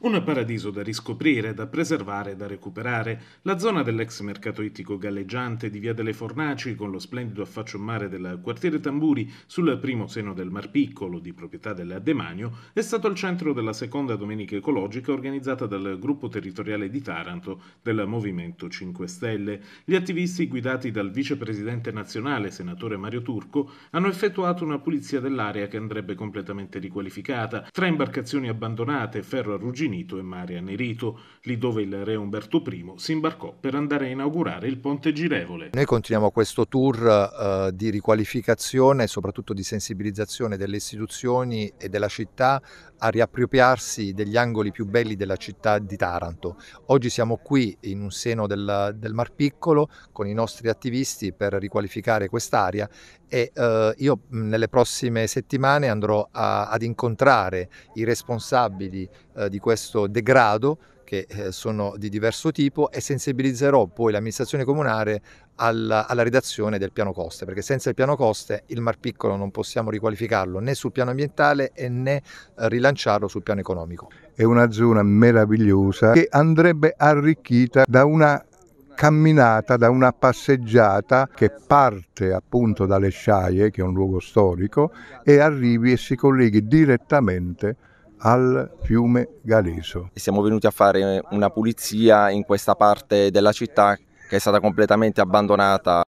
Un paradiso da riscoprire, da preservare e da recuperare, la zona dell'ex mercato ittico galleggiante di Via delle Fornaci con lo splendido affaccio mare del quartiere Tamburi sul primo seno del Mar Piccolo, di proprietà della De è stato al centro della seconda domenica ecologica organizzata dal gruppo territoriale di Taranto del Movimento 5 Stelle. Gli attivisti guidati dal vicepresidente nazionale, senatore Mario Turco, hanno effettuato una pulizia dell'area che andrebbe completamente riqualificata, tra imbarcazioni abbandonate, ferro arrugginito Ginito e Mare Anerito, lì dove il re Umberto I si imbarcò per andare a inaugurare il ponte girevole. Noi continuiamo questo tour eh, di riqualificazione e soprattutto di sensibilizzazione delle istituzioni e della città a riappropriarsi degli angoli più belli della città di Taranto. Oggi siamo qui in un seno del, del Mar Piccolo con i nostri attivisti per riqualificare quest'area e eh, io nelle prossime settimane andrò a, ad incontrare i responsabili eh, di questa questo degrado che eh, sono di diverso tipo e sensibilizzerò poi l'amministrazione comunale alla, alla, redazione del piano coste, perché senza il piano coste il Mar Piccolo non possiamo riqualificarlo né sul piano ambientale né eh, rilanciarlo sul piano economico. È una zona meravigliosa che andrebbe arricchita da una camminata, da una passeggiata che parte appunto dalle Sciaie, che è un luogo storico, e arrivi e si colleghi direttamente al fiume Galeso. siamo venuti a fare una pulizia in questa parte della città che è stata completamente abbandonata